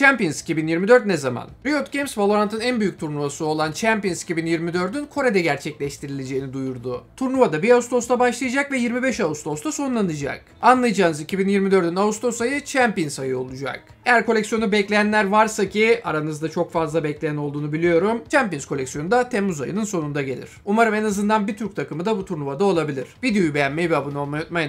Champions 2024 ne zaman? Riot Games Valorant'ın en büyük turnuvası olan Champions 2024'ün Kore'de gerçekleştirileceğini duyurdu. Turnuva da 1 Ağustos'ta başlayacak ve 25 Ağustos'ta sonlanacak. Anlayacağınız 2024'ün Ağustos ayı Champions ayı olacak. Eğer koleksiyonu bekleyenler varsa ki aranızda çok fazla bekleyen olduğunu biliyorum. Champions koleksiyonu da Temmuz ayının sonunda gelir. Umarım en azından bir Türk takımı da bu turnuvada olabilir. Videoyu beğenmeyi ve abone olmayı unutmayın.